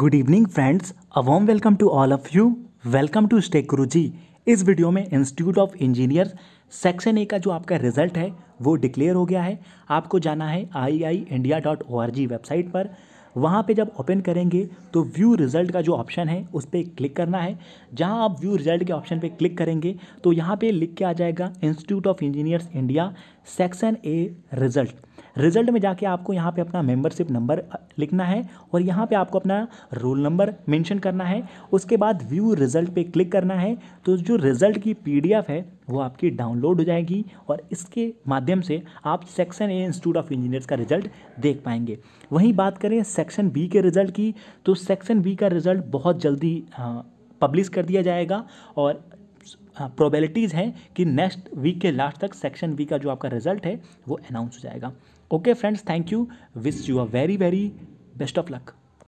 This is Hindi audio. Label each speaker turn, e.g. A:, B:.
A: good evening friends a warm welcome to all of you welcome to stake Guru ji इस वीडियो में institute of engineer section A का जो आपका रिजल्ट है वो डिक्लेयर हो गया है आपको जाना है I I India dot O R G website पर वहाँ पे जब ओपन करेंगे तो व्यू रिज़ल्ट का जो ऑप्शन है उस पर क्लिक करना है जहाँ आप व्यू रिज़ल्ट के ऑप्शन पे क्लिक करेंगे तो यहाँ पे लिख के आ जाएगा institute of engineers India section A result result में जाके आपको यहाँ पे अपना मेंबरशिप नंबर लिखना है और यहाँ पे आपको अपना रोल नंबर मेंशन करना है उसके बाद व्यू रिजल्ट पे क्लिक करना है तो जो रिजल्ट की पीडीएफ है वो आपकी डाउनलोड हो जाएगी और इसके माध्यम से आप section A institute of engineers का रिजल्ट देख पाएंगे वहीं बात करें सेक्शन बी के रिजल्ट की तो सेक्शन बी का रिजल्ट बहुत जल्दी पब्लिश कर दिया जाएगा और प्रोबेबिलिटीज़ हाँ, हैं कि नेक्स्ट वीक के लास्ट तक सेक्शन वी का जो आपका रिजल्ट है वो अनाउंस हो जाएगा okay friends thank you wish you are very very best of luck